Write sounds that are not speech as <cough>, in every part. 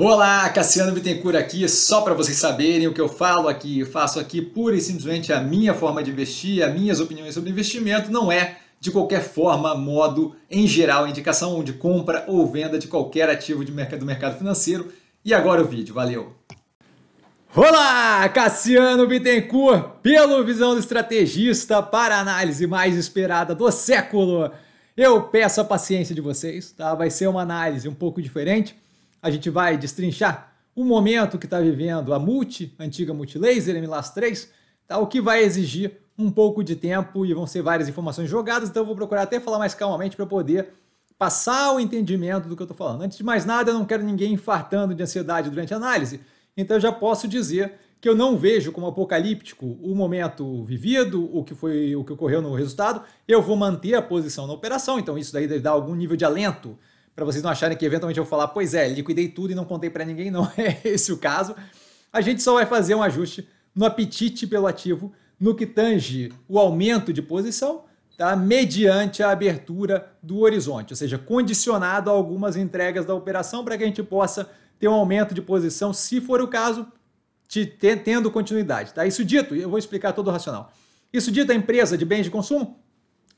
Olá, Cassiano Bittencourt aqui, só para vocês saberem o que eu falo aqui, eu faço aqui pura e simplesmente a minha forma de investir, as minhas opiniões sobre investimento, não é de qualquer forma, modo, em geral, indicação de compra ou venda de qualquer ativo de mercado, do mercado financeiro. E agora o vídeo, valeu! Olá, Cassiano Bittencourt, pelo Visão do Estrategista para a análise mais esperada do século. Eu peço a paciência de vocês, tá? Vai ser uma análise um pouco diferente a gente vai destrinchar o momento que está vivendo a Multi, a antiga Multilaser, MLAS 3, tá? o que vai exigir um pouco de tempo e vão ser várias informações jogadas, então eu vou procurar até falar mais calmamente para poder passar o entendimento do que eu estou falando. Antes de mais nada, eu não quero ninguém infartando de ansiedade durante a análise, então eu já posso dizer que eu não vejo como apocalíptico o momento vivido, o que foi o que ocorreu no resultado. Eu vou manter a posição na operação, então isso daí deve dar algum nível de alento para vocês não acharem que eventualmente eu vou falar, pois é, liquidei tudo e não contei para ninguém, <laughs> não é esse o caso. A gente só vai fazer um ajuste no apetite pelo ativo, no que tange o aumento de posição, tá? mediante a abertura do horizonte, ou seja, condicionado a algumas entregas da operação para que a gente possa ter um aumento de posição, se for o caso, te, tendo continuidade. Tá? Isso dito, eu vou explicar todo o racional. Isso dito, a empresa de bens de consumo,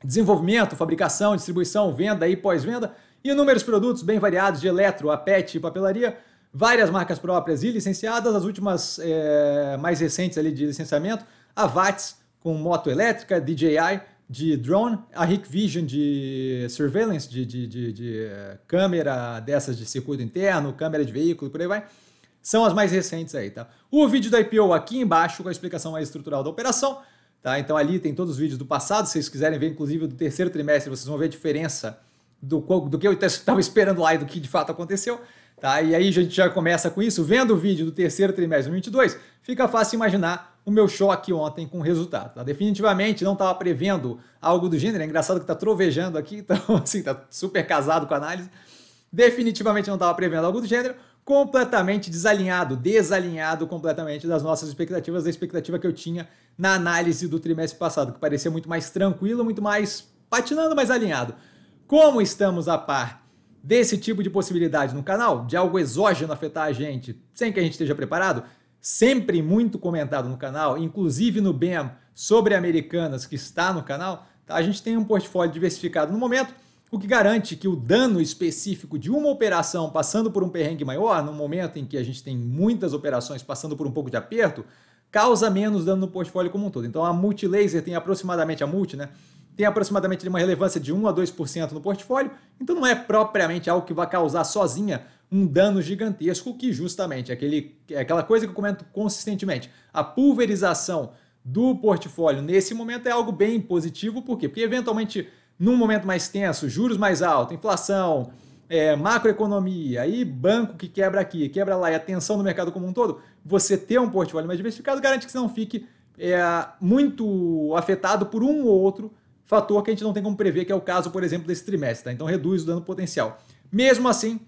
desenvolvimento, fabricação, distribuição, venda e pós-venda, e Inúmeros produtos bem variados de eletro, a pet e papelaria, várias marcas próprias e licenciadas, as últimas é, mais recentes ali de licenciamento, a VATS com moto elétrica, DJI de drone, a Hikvision de surveillance, de, de, de, de eh, câmera dessas de circuito interno, câmera de veículo e por aí vai, são as mais recentes aí, tá? O vídeo da IPO aqui embaixo com a explicação mais estrutural da operação, tá? Então ali tem todos os vídeos do passado, se vocês quiserem ver inclusive do terceiro trimestre, vocês vão ver a diferença do, do que eu estava esperando lá e do que de fato aconteceu. Tá? E aí a gente já começa com isso. Vendo o vídeo do terceiro trimestre de 2022, fica fácil imaginar o meu choque ontem com o resultado. Tá? Definitivamente não estava prevendo algo do gênero. É engraçado que está trovejando aqui, <laughs> então assim, está super casado com a análise. Definitivamente não estava prevendo algo do gênero. Completamente desalinhado, desalinhado completamente das nossas expectativas, da expectativa que eu tinha na análise do trimestre passado, que parecia muito mais tranquilo, muito mais patinando, mais alinhado. Como estamos a par desse tipo de possibilidade no canal, de algo exógeno afetar a gente sem que a gente esteja preparado? Sempre muito comentado no canal, inclusive no BEM sobre Americanas que está no canal, tá? a gente tem um portfólio diversificado no momento, o que garante que o dano específico de uma operação passando por um perrengue maior, no momento em que a gente tem muitas operações passando por um pouco de aperto, causa menos dano no portfólio como um todo. Então a multilaser tem aproximadamente a multi, né? tem aproximadamente uma relevância de 1 a 2% no portfólio, então não é propriamente algo que vai causar sozinha um dano gigantesco, que justamente é aquele, é aquela coisa que eu comento consistentemente, a pulverização do portfólio nesse momento é algo bem positivo, por quê? Porque eventualmente, num momento mais tenso, juros mais altos, inflação, é, macroeconomia, aí banco que quebra aqui, quebra lá, e a tensão no mercado como um todo, você ter um portfólio mais diversificado garante que você não fique é, muito afetado por um ou outro fator que a gente não tem como prever, que é o caso, por exemplo, desse trimestre. Tá? Então reduz o dano potencial. Mesmo assim,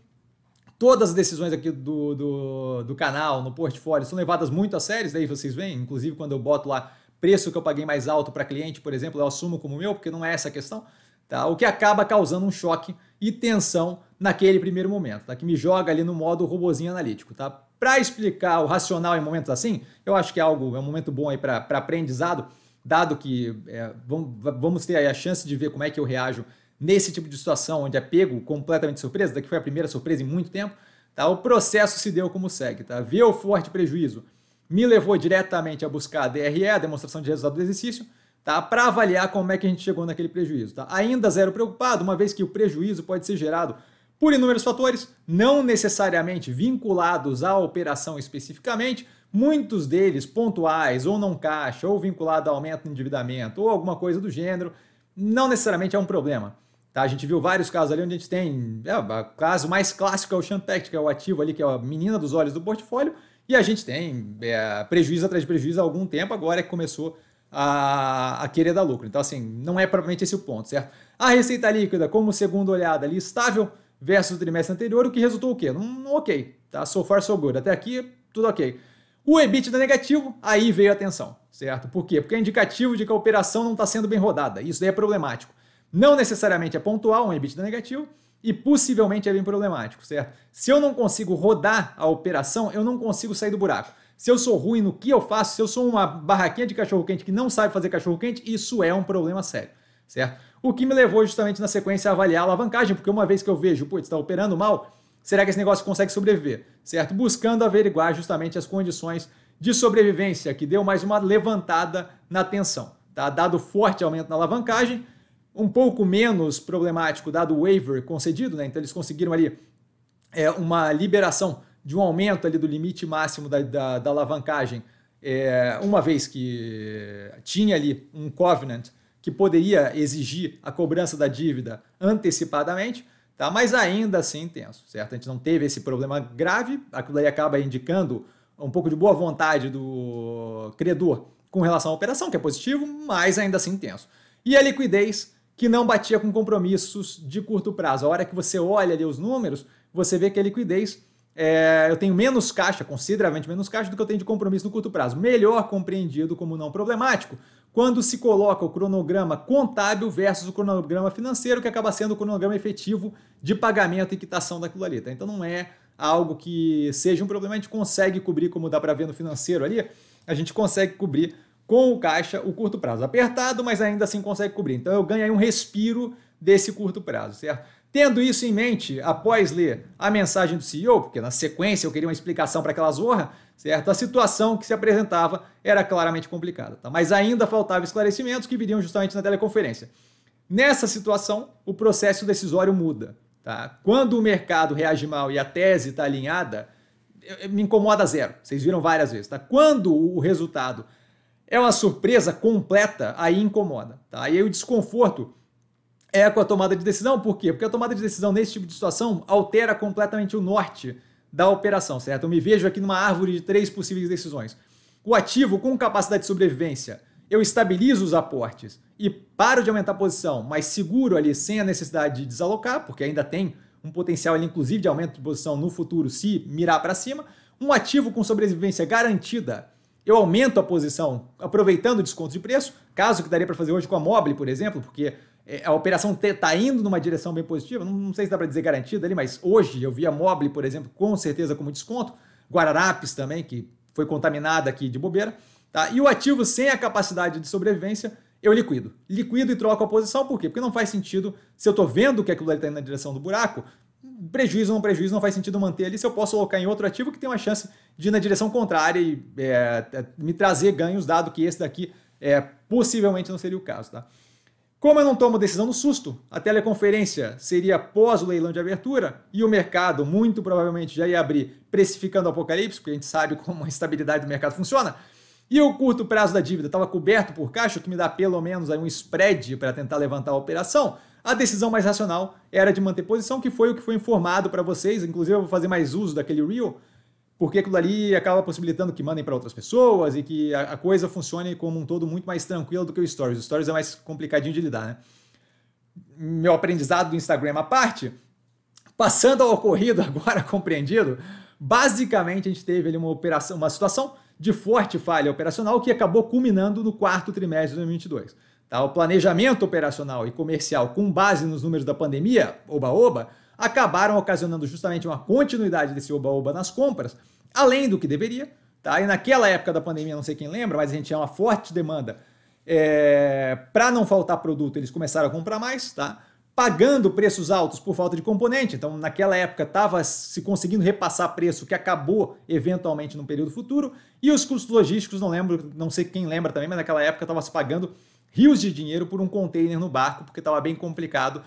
todas as decisões aqui do, do, do canal, no portfólio, são levadas muito a sério, daí vocês veem, inclusive quando eu boto lá preço que eu paguei mais alto para cliente, por exemplo, eu assumo como meu, porque não é essa a questão, tá? o que acaba causando um choque e tensão naquele primeiro momento, tá? que me joga ali no modo robozinho analítico. Tá? Para explicar o racional em momentos assim, eu acho que é algo, é um momento bom aí para aprendizado, dado que é, vamos ter a chance de ver como é que eu reajo nesse tipo de situação onde é pego completamente surpresa, daqui foi a primeira surpresa em muito tempo, tá? o processo se deu como segue. Tá? Ver o forte prejuízo me levou diretamente a buscar a DRE, a demonstração de resultado do exercício, tá? para avaliar como é que a gente chegou naquele prejuízo. Tá? Ainda zero preocupado, uma vez que o prejuízo pode ser gerado por inúmeros fatores, não necessariamente vinculados à operação especificamente, muitos deles pontuais ou não caixa, ou vinculado a aumento do endividamento, ou alguma coisa do gênero, não necessariamente é um problema. Tá? A gente viu vários casos ali onde a gente tem. É, o caso mais clássico é o Champect, que é o ativo ali, que é a menina dos olhos do portfólio, e a gente tem é, prejuízo atrás de prejuízo há algum tempo, agora é que começou a, a querer dar lucro. Então, assim, não é propriamente esse o ponto, certo? A receita líquida, como segunda olhada ali, estável versus o trimestre anterior, o que resultou o quê? Um, ok, tá? So far, so good. Até aqui, tudo ok. O EBITDA negativo, aí veio a atenção, certo? Por quê? Porque é indicativo de que a operação não está sendo bem rodada. Isso daí é problemático. Não necessariamente é pontual um EBITDA negativo e possivelmente é bem problemático, certo? Se eu não consigo rodar a operação, eu não consigo sair do buraco. Se eu sou ruim no que eu faço, se eu sou uma barraquinha de cachorro-quente que não sabe fazer cachorro-quente, isso é um problema sério, certo? O que me levou justamente na sequência a avaliar a alavancagem, porque uma vez que eu vejo, putz, está operando mal, será que esse negócio consegue sobreviver? Certo? Buscando averiguar justamente as condições de sobrevivência, que deu mais uma levantada na tensão. Tá? Dado forte aumento na alavancagem, um pouco menos problemático dado o waiver concedido, né? então eles conseguiram ali é, uma liberação de um aumento ali do limite máximo da, da, da alavancagem, é, uma vez que tinha ali um covenant que poderia exigir a cobrança da dívida antecipadamente, tá? mas ainda assim tenso, certo? A gente não teve esse problema grave, aquilo aí acaba indicando um pouco de boa vontade do credor com relação à operação, que é positivo, mas ainda assim tenso. E a liquidez, que não batia com compromissos de curto prazo. A hora que você olha ali os números, você vê que a liquidez, é, eu tenho menos caixa, consideravelmente menos caixa do que eu tenho de compromisso no curto prazo. Melhor compreendido como não problemático, quando se coloca o cronograma contábil versus o cronograma financeiro, que acaba sendo o cronograma efetivo de pagamento e quitação daquilo ali. Tá? Então não é algo que seja um problema, a gente consegue cobrir, como dá para ver no financeiro ali, a gente consegue cobrir com o caixa o curto prazo. Apertado, mas ainda assim consegue cobrir. Então eu ganho aí um respiro desse curto prazo, certo? Tendo isso em mente, após ler a mensagem do CEO, porque na sequência eu queria uma explicação para aquela zorra, certo? A situação que se apresentava era claramente complicada, tá? mas ainda faltavam esclarecimentos que viriam justamente na teleconferência. Nessa situação, o processo decisório muda. Tá? Quando o mercado reage mal e a tese está alinhada, me incomoda zero. Vocês viram várias vezes. Tá? Quando o resultado é uma surpresa completa, aí incomoda. Tá? E aí o desconforto é com a tomada de decisão. Por quê? Porque a tomada de decisão nesse tipo de situação altera completamente o norte da operação, certo? Eu me vejo aqui numa árvore de três possíveis decisões. O ativo com capacidade de sobrevivência, eu estabilizo os aportes e paro de aumentar a posição, mas seguro ali sem a necessidade de desalocar, porque ainda tem um potencial ali, inclusive, de aumento de posição no futuro se mirar para cima. Um ativo com sobrevivência garantida, eu aumento a posição aproveitando o desconto de preço, caso que daria para fazer hoje com a Mobile, por exemplo, porque é, a operação está indo numa direção bem positiva, não, não sei se dá para dizer garantida ali, mas hoje eu vi a Mobile, por exemplo, com certeza como desconto, Guararapes também, que foi contaminada aqui de bobeira, tá? e o ativo sem a capacidade de sobrevivência, eu liquido. Liquido e troco a posição, por quê? Porque não faz sentido, se eu estou vendo que aquilo ali está indo na direção do buraco, prejuízo ou não prejuízo, não faz sentido manter ali, se eu posso colocar em outro ativo que tem uma chance de ir na direção contrária e é, é, me trazer ganhos, dado que esse daqui é, possivelmente não seria o caso. Tá? Como eu não tomo decisão no susto, a teleconferência seria após o leilão de abertura e o mercado muito provavelmente já ia abrir precificando o apocalipse, porque a gente sabe como a estabilidade do mercado funciona. E o curto prazo da dívida estava coberto por caixa, o que me dá pelo menos aí um spread para tentar levantar a operação. A decisão mais racional era de manter posição, que foi o que foi informado para vocês. Inclusive, eu vou fazer mais uso daquele Reel porque aquilo ali acaba possibilitando que mandem para outras pessoas e que a, coisa funcione como um todo muito mais tranquilo do que o Stories. O Stories é mais complicadinho de lidar, né? Meu aprendizado do Instagram à parte, passando ao ocorrido <laughs> agora compreendido, basicamente a gente teve ali uma operação, uma situação de forte falha operacional que acabou culminando no quarto trimestre de 2022. Tá? O planejamento operacional e comercial com base nos números da pandemia, oba-oba, acabaram ocasionando justamente uma continuidade desse oba-oba nas compras, além do que deveria. Tá? E naquela época da pandemia, não sei quem lembra, mas a gente tinha uma forte demanda. É, para não faltar produto, eles começaram a comprar mais, tá? pagando preços altos por falta de componente. Então, naquela época, estava se conseguindo repassar preço que acabou eventualmente no período futuro. E os custos logísticos, não lembro, não sei quem lembra também, mas naquela época estava se pagando rios de dinheiro por um container no barco, porque estava bem complicado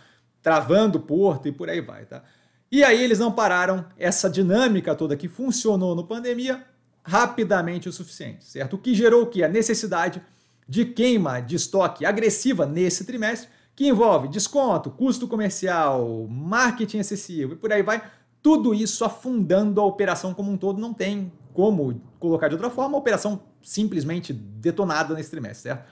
travando o porto e por aí vai, tá? E aí eles não pararam essa dinâmica toda que funcionou no pandemia rapidamente o suficiente, certo? O que gerou o que? A necessidade de queima de estoque agressiva nesse trimestre, que envolve desconto, custo comercial, marketing excessivo e por aí vai, tudo isso afundando a operação como um todo, não tem como colocar de outra forma, a operação simplesmente detonada nesse trimestre, certo?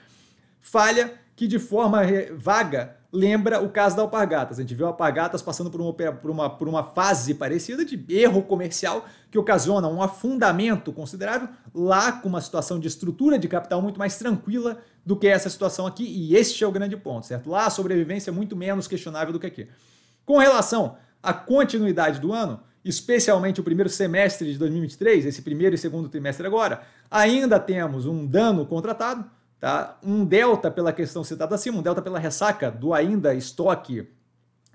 Falha que de forma vaga lembra o caso da Alpargatas. A gente viu a Alpargatas passando por uma, por, uma, por uma fase parecida de erro comercial que ocasiona um afundamento considerável, lá com uma situação de estrutura de capital muito mais tranquila do que essa situação aqui, e este é o grande ponto, certo? Lá a sobrevivência é muito menos questionável do que aqui. Com relação à continuidade do ano, especialmente o primeiro semestre de 2023, esse primeiro e segundo trimestre agora, ainda temos um dano contratado, Tá? Um delta pela questão citada acima, um delta pela ressaca do ainda estoque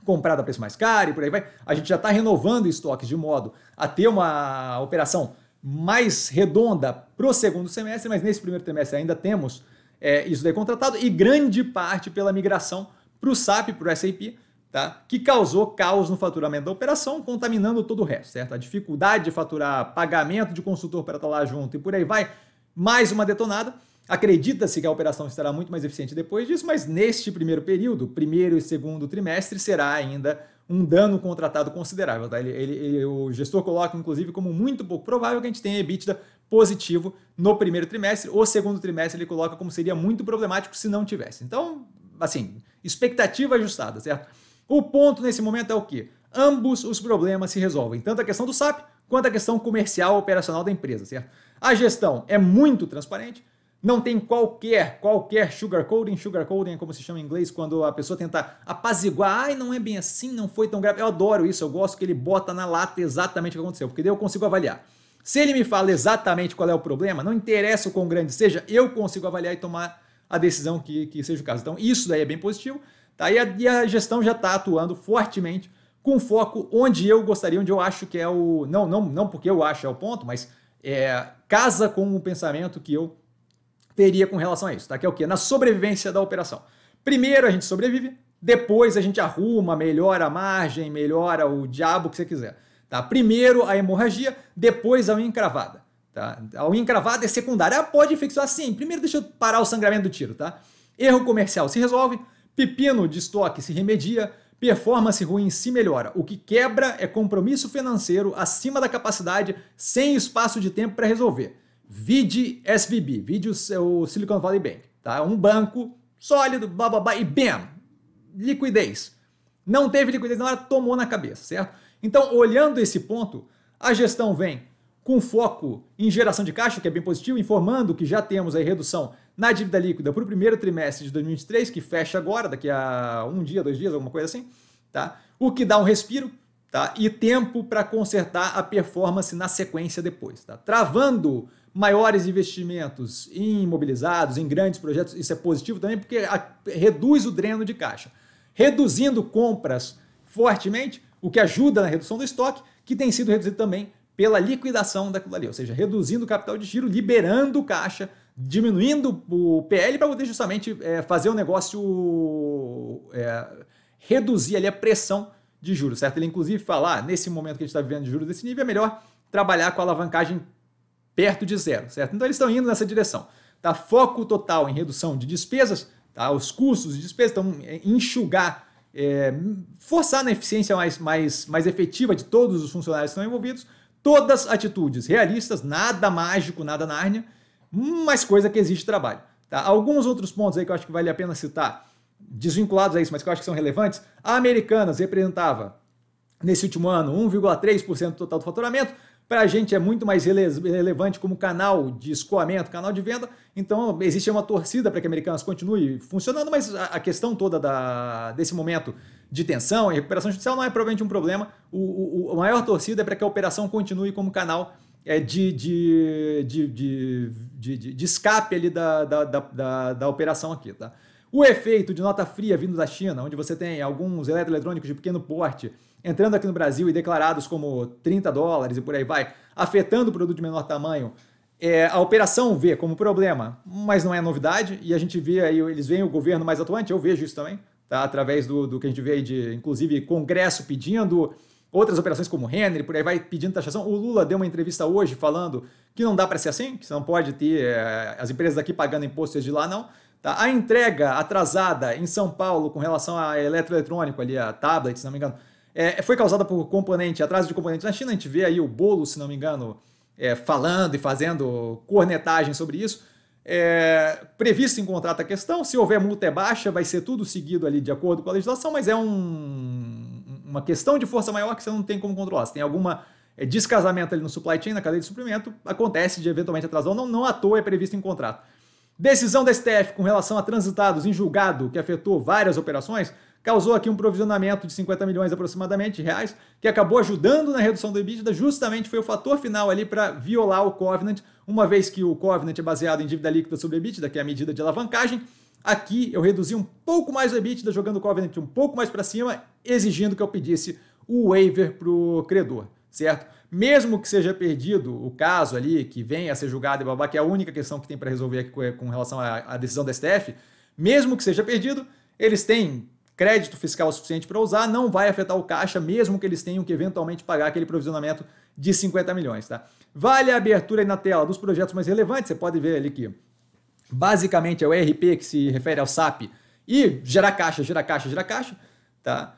comprado a preço mais caro e por aí vai. A gente já está renovando estoques de modo a ter uma operação mais redonda para o segundo semestre, mas nesse primeiro trimestre ainda temos é, isso daí contratado e grande parte pela migração para o SAP, para o SAP, tá? que causou caos no faturamento da operação, contaminando todo o resto, certo? A dificuldade de faturar, pagamento de consultor para estar tá lá junto e por aí vai, mais uma detonada. Acredita-se que a operação estará muito mais eficiente depois disso, mas neste primeiro período, primeiro e segundo trimestre, será ainda um dano contratado considerável. Tá? Ele, ele, ele, o gestor coloca, inclusive, como muito pouco provável que a gente tenha EBITDA positivo no primeiro trimestre. O segundo trimestre ele coloca como seria muito problemático se não tivesse. Então, assim, expectativa ajustada, certo? O ponto nesse momento é o que? Ambos os problemas se resolvem, tanto a questão do SAP quanto a questão comercial operacional da empresa, certo? A gestão é muito transparente, não tem qualquer, qualquer sugarcoating. Sugarcoating é como se chama em inglês quando a pessoa tenta apaziguar. Ai, não é bem assim, não foi tão grave. Eu adoro isso, eu gosto que ele bota na lata exatamente o que aconteceu, porque daí eu consigo avaliar. Se ele me fala exatamente qual é o problema, não interessa o quão grande seja, eu consigo avaliar e tomar a decisão que, que seja o caso. Então, isso daí é bem positivo. Tá? E, a, e a gestão já está atuando fortemente com foco onde eu gostaria, onde eu acho que é o. Não, não, não porque eu acho é o ponto, mas é, casa com o pensamento que eu teria com relação a isso, tá? Que é o quê? Na sobrevivência da operação. Primeiro a gente sobrevive, depois a gente arruma, melhora a margem, melhora o diabo que você quiser. Tá? Primeiro a hemorragia, depois a unha encravada. Tá? A unha encravada é secundária. Ah, pode fixar assim. Primeiro deixa eu parar o sangramento do tiro. Tá? Erro comercial se resolve, pepino de estoque se remedia, performance ruim se melhora. O que quebra é compromisso financeiro acima da capacidade, sem espaço de tempo para resolver. Vide SVB, vide o, Silicon Valley Bank, tá? Um banco sólido, blá blá blá, e bam! Liquidez. Não teve liquidez na hora, tomou na cabeça, certo? Então, olhando esse ponto, a gestão vem com foco em geração de caixa, que é bem positivo, informando que já temos a redução na dívida líquida para o primeiro trimestre de 2023, que fecha agora, daqui a um dia, dois dias, alguma coisa assim, tá? O que dá um respiro, tá? e tempo para consertar a performance na sequência depois. Tá? Travando maiores investimentos em imobilizados, em grandes projetos, isso é positivo também porque a, reduz o dreno de caixa. Reduzindo compras fortemente, o que ajuda na redução do estoque, que tem sido reduzido também pela liquidação daquilo ali, ou seja, reduzindo o capital de giro, liberando caixa, diminuindo o PL para poder justamente é, fazer o negócio é, reduzir ali a pressão de juros, certo? Ele inclusive falar, ah, nesse momento que a gente está vivendo de juros desse nível, é melhor trabalhar com a alavancagem perto de zero, certo? Então eles estão indo nessa direção. Tá? Foco total em redução de despesas, tá? os custos de despesas, então enxugar, é, forçar na eficiência mais, mais, mais efetiva de todos os funcionários que estão envolvidos, todas atitudes realistas, nada mágico, nada nárnia, mas coisa que exige trabalho. Tá? Alguns outros pontos aí que eu acho que vale a pena citar desvinculados a isso, mas que eu acho que são relevantes, a Americanas representava, nesse último ano, 1,3% do total do faturamento. Para a gente é muito mais relevante como canal de escoamento, canal de venda. Então, existe uma torcida para que a Americanas continue funcionando, mas a, questão toda da, desse momento de tensão e recuperação judicial não é provavelmente um problema. O, o, a maior torcida é para que a operação continue como canal é, de, de, de, de, escape ali da, da, da, da operação aqui. Tá? O efeito de nota fria vindo da China, onde você tem alguns eletroeletrônicos de pequeno porte entrando aqui no Brasil e declarados como 30 dólares e por aí vai, afetando o produto de menor tamanho, é, a operação vê como problema, mas não é novidade, e a gente vê aí, eles veem o governo mais atuante, eu vejo isso também, tá? através do, do que a gente vê aí de, inclusive, Congresso pedindo outras operações como Henry, por aí vai pedindo taxação. O Lula deu uma entrevista hoje falando que não dá para ser assim, que não pode ter é, as empresas daqui pagando impostos de lá, não. Tá? A entrega atrasada em São Paulo com relação a eletroeletrônico, ali, a tablet, se não me engano, é, foi causada por componente, atraso de componente. Na China a gente vê aí o bolo, se não me engano, é, falando e fazendo cornetagem sobre isso. É, previsto em contrato a questão, se houver multa é baixa, vai ser tudo seguido ali de acordo com a legislação, mas é um, uma questão de força maior que você não tem como controlar. Se tem alguma é, descasamento ali no supply chain, na cadeia de suprimento, acontece de eventualmente atrasar ou não, não à toa é previsto em contrato. Decisão da STF com relação a transitados em julgado que afetou várias operações causou aqui um provisionamento de 50 milhões aproximadamente de reais, que acabou ajudando na redução do EBITDA, justamente foi o fator final ali para violar o covenant, uma vez que o covenant é baseado em dívida líquida sobre EBITDA, que é a medida de alavancagem. Aqui eu reduzi um pouco mais o EBITDA, jogando o covenant um pouco mais para cima, exigindo que eu pedisse o waiver para o credor, certo? mesmo que seja perdido o caso ali, que venha a ser julgado e babá, que é a única questão que tem para resolver aqui com é, relação à, decisão da STF, mesmo que seja perdido, eles têm crédito fiscal suficiente para usar, não vai afetar o caixa, mesmo que eles tenham que eventualmente pagar aquele provisionamento de 50 milhões, tá? Vale a abertura aí na tela dos projetos mais relevantes, você pode ver ali que basicamente é o ERP que se refere ao SAP e gera caixa, gera caixa, gera caixa, tá?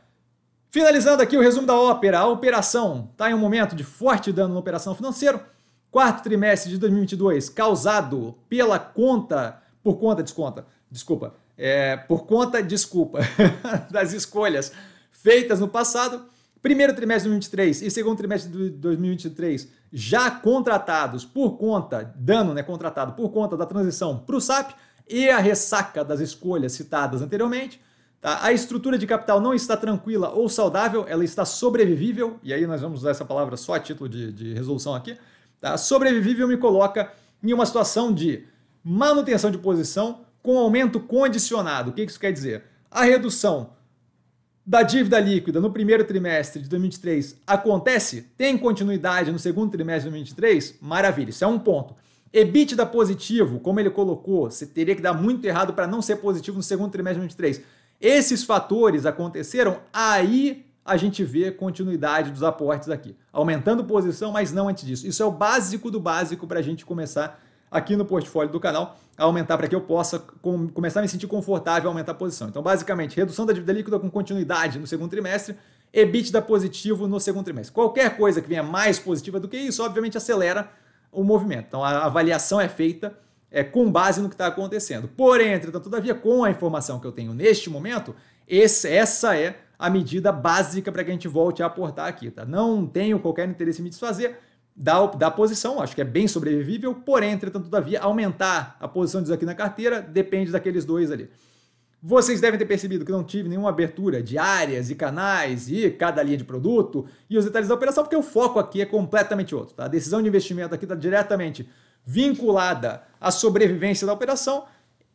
Finalizando aqui o resumo da ópera, a operação está em um momento de forte dano na operação financeira. Quarto trimestre de 2022 causado pela conta, por conta, desconta, desculpa, é, por conta, desculpa, <laughs> das escolhas feitas no passado. Primeiro trimestre de 2023 e segundo trimestre de 2023 já contratados por conta, dano né, contratado por conta da transição para o SAP e a ressaca das escolhas citadas anteriormente. Tá? A estrutura de capital não está tranquila ou saudável, ela está sobrevivível, e aí nós vamos usar essa palavra só a título de, de resolução aqui. Tá? Sobrevivível me coloca em uma situação de manutenção de posição com aumento condicionado. O que isso quer dizer? A redução da dívida líquida no primeiro trimestre de 2023 acontece? Tem continuidade no segundo trimestre de 2023? Maravilha, isso é um ponto. EBITDA positivo, como ele colocou, você teria que dar muito errado para não ser positivo no segundo trimestre de 2023 esses fatores aconteceram, aí a gente vê continuidade dos aportes aqui, aumentando posição, mas não antes disso. Isso é o básico do básico para a gente começar aqui no portfólio do canal a aumentar para que eu possa com, começar a me sentir confortável a aumentar a posição. Então, basicamente, redução da dívida líquida com continuidade no segundo trimestre, EBITDA positivo no segundo trimestre. Qualquer coisa que venha mais positiva do que isso, obviamente acelera o movimento. Então, a avaliação é feita é, com base no que está acontecendo. Porém, entretanto, todavia, com a informação que eu tenho neste momento, esse, essa é a medida básica para que a gente volte a aportar aqui. Tá? Não tenho qualquer interesse em me desfazer da, da posição, acho que é bem sobrevivível, porém, entretanto, todavia, aumentar a posição disso aqui na carteira depende daqueles dois ali. Vocês devem ter percebido que não tive nenhuma abertura de áreas e canais e cada linha de produto e os detalhes da operação, porque o foco aqui é completamente outro. Tá? A decisão de investimento aqui está diretamente vinculada à sobrevivência da operação,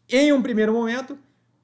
em um primeiro momento,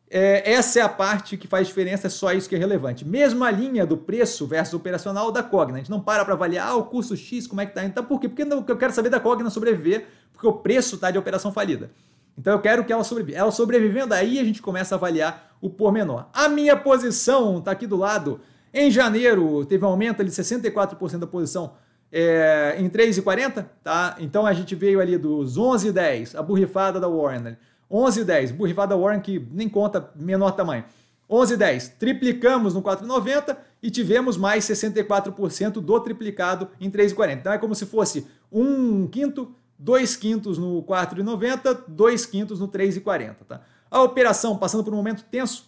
é, essa é a parte que faz diferença, é só isso que é relevante. Mesma linha do preço versus operacional da Cogna. A gente não para para avaliar ah, o custo X, como é que está. Então, tá, por quê? Porque eu quero saber da Cogna sobreviver, porque o preço está de operação falida. Então, eu quero que ela sobreviva. Ela sobrevivendo, aí a gente começa a avaliar o pormenor. A minha posição está aqui do lado. Em janeiro, teve um aumento de 64% da posição é, em 3,40, tá? Então a gente veio ali dos 11,10, a burrifada da Warren. Né? 11,10, burrifada Warren que nem conta menor tamanho. 11,10, triplicamos no 4,90 e tivemos mais 64% do triplicado em 3,40. Então é como se fosse um quinto, dois quintos no 4,90, dois quintos no 3,40, tá? A operação passando por um momento tenso,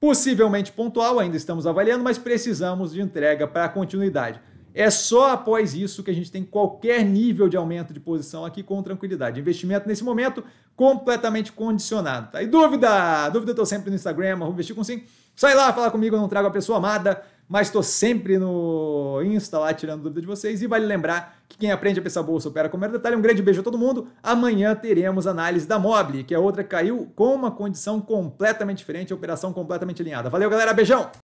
possivelmente pontual, ainda estamos avaliando, mas precisamos de entrega para continuidade. É só após isso que a gente tem qualquer nível de aumento de posição aqui com tranquilidade. Investimento nesse momento completamente condicionado. Tá? E dúvida? Dúvida eu tô sempre no Instagram, investir com sim. Sai lá, fala comigo, eu não trago a pessoa amada, mas tô sempre no Insta lá tirando dúvida de vocês. E vale lembrar que quem aprende a pensar bolsa opera com o detalhe. Um grande beijo a todo mundo. Amanhã teremos análise da Mobile, que é outra que caiu com uma condição completamente diferente, operação completamente alinhada. Valeu, galera. Beijão!